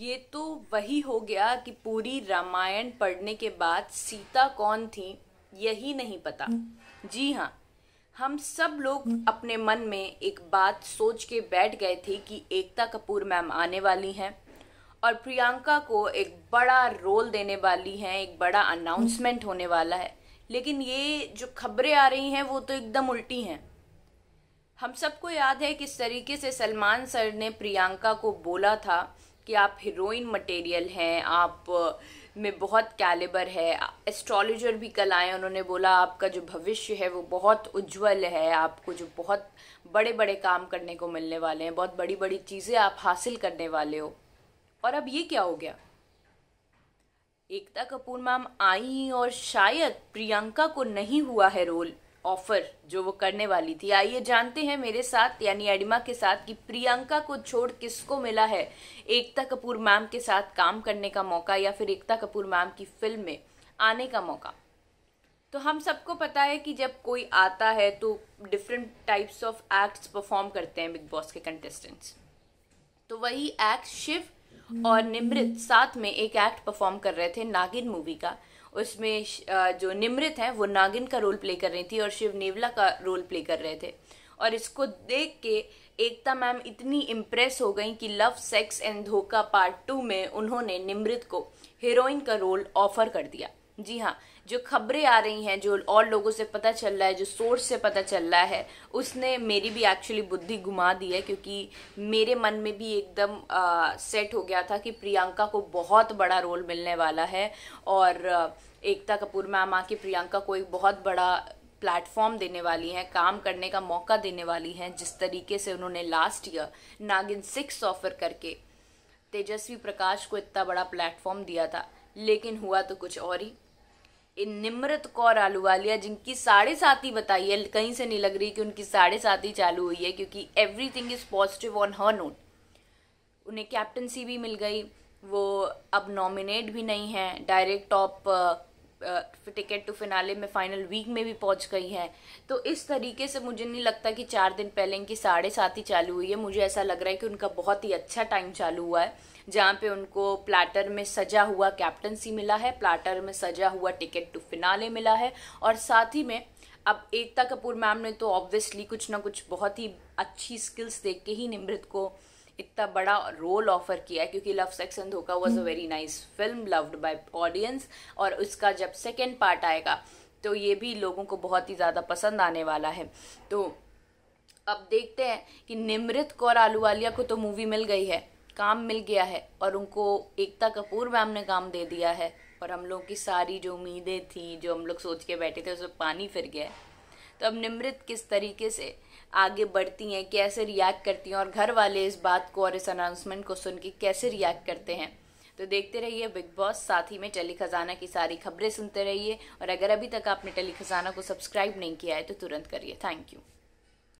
ये तो वही हो गया कि पूरी रामायण पढ़ने के बाद सीता कौन थी यही नहीं पता हम्म। जी हाँ हम सब लोग हम्म। अपने मन में एक बात सोच के बैठ गए थे कि एकता कपूर मैम आने वाली हैं और प्रियंका को एक बड़ा रोल देने वाली हैं एक बड़ा अनाउंसमेंट हम्म। होने वाला है लेकिन ये जो खबरें आ रही हैं वो तो एकदम उल्टी हैं हम सबको याद है किस तरीके से सलमान सर ने प्रियंका को बोला था कि आप हीरोइन मटेरियल हैं आप में बहुत कैलिबर है एस्ट्रोलॉजर भी कल आए उन्होंने बोला आपका जो भविष्य है वो बहुत उज्जवल है आपको जो बहुत बड़े बड़े काम करने को मिलने वाले हैं बहुत बड़ी बड़ी चीज़ें आप हासिल करने वाले हो और अब ये क्या हो गया एकता कपूर मैम आई और शायद प्रियंका को नहीं हुआ है रोल ऑफर जो वो करने वाली थी आइए जानते हैं मेरे साथ यानी एडिमा के साथ कि प्रियंका को छोड़ किसको मिला है एकता कपूर मैम के साथ काम करने का मौका या फिर एकता कपूर मैम की फिल्म में आने का मौका तो हम सबको पता है कि जब कोई आता है तो different types of acts perform करते हैं बिग बॉस के कंटेस्टेंट्स तो वही एक्ट शिव और निमृत साथ में एक एक्ट परफॉर्म कर रहे थे नागिन मूवी का उसमें जो निमृत हैं वो नागिन का रोल प्ले कर रही थी और शिव नेवला का रोल प्ले कर रहे थे और इसको देख के एकता मैम इतनी इम्प्रेस हो गई कि love sex and Dhokha part two में उन्होंने निमृत को हीरोइन का रोल ऑफर कर दिया जी हाँ जो खबरें आ रही हैं जो और लोगों से पता चल रहा है जो सोर्स से पता चल रहा है उसने मेरी भी एक्चुअली बुद्धि घुमा दी है क्योंकि मेरे मन में भी एकदम सेट हो गया था कि प्रियंका को बहुत बड़ा रोल मिलने वाला है और एकता कपूर मैम आके प्रियंका को एक बहुत बड़ा प्लेटफॉर्म देने वाली हैं काम करने का मौका देने वाली हैं जिस तरीके से उन्होंने last year Naagin six offer करके तेजस्वी प्रकाश को इतना बड़ा प्लेटफॉर्म दिया था लेकिन हुआ तो कुछ और ही निमृत कौर आलूवालिया जिनकी साढ़े ही बताई है कहीं से नहीं लग रही कि उनकी साढ़े ही चालू हुई है क्योंकि everything is positive on her note उन्हें कैप्टनसी भी मिल गई वो अब नॉमिनेट भी नहीं है direct top ticket to finale में फाइनल वीक में भी पहुंच गई हैं तो इस तरीके से मुझे नहीं लगता कि चार दिन पहले इनकी साढ़े सात ही चालू हुई है मुझे ऐसा लग रहा है कि उनका बहुत ही अच्छा टाइम चालू हुआ है जहाँ पे उनको प्लाटर में सजा हुआ कैप्टनसी मिला है प्लाटर में सजा हुआ टिकट टू फिनाले मिला है और साथ ही में अब एकता कपूर मैम ने तो ऑब्वियसली कुछ ना कुछ बहुत ही अच्छी स्किल्स देख के ही निमृत को इतना बड़ा रोल ऑफर किया है क्योंकि love sex and Dhokha was a very nice film loved by audience और उसका जब सेकेंड पार्ट आएगा तो ये भी लोगों को बहुत ही ज़्यादा पसंद आने वाला है तो अब देखते हैं कि निमृत कौर आलूवालिया को तो मूवी मिल गई है काम मिल गया है और उनको एकता कपूर मैम ने काम दे दिया है और हम लोग की सारी जो उम्मीदें थी जो हम लोग सोच के बैठे थे उसमें पानी फिर गया है तो अब निमृत किस तरीके से आगे बढ़ती हैं कैसे रिएक्ट करती हैं और घर वाले इस बात को और इस अनाउंसमेंट को सुन के कैसे रिएक्ट करते हैं तो देखते रहिए बिग बॉस साथ ही में टेली खजाना की सारी खबरें सुनते रहिए और अगर अभी तक आपने टेली खजाना को सब्सक्राइब नहीं किया है तो तुरंत करिए थैंक यू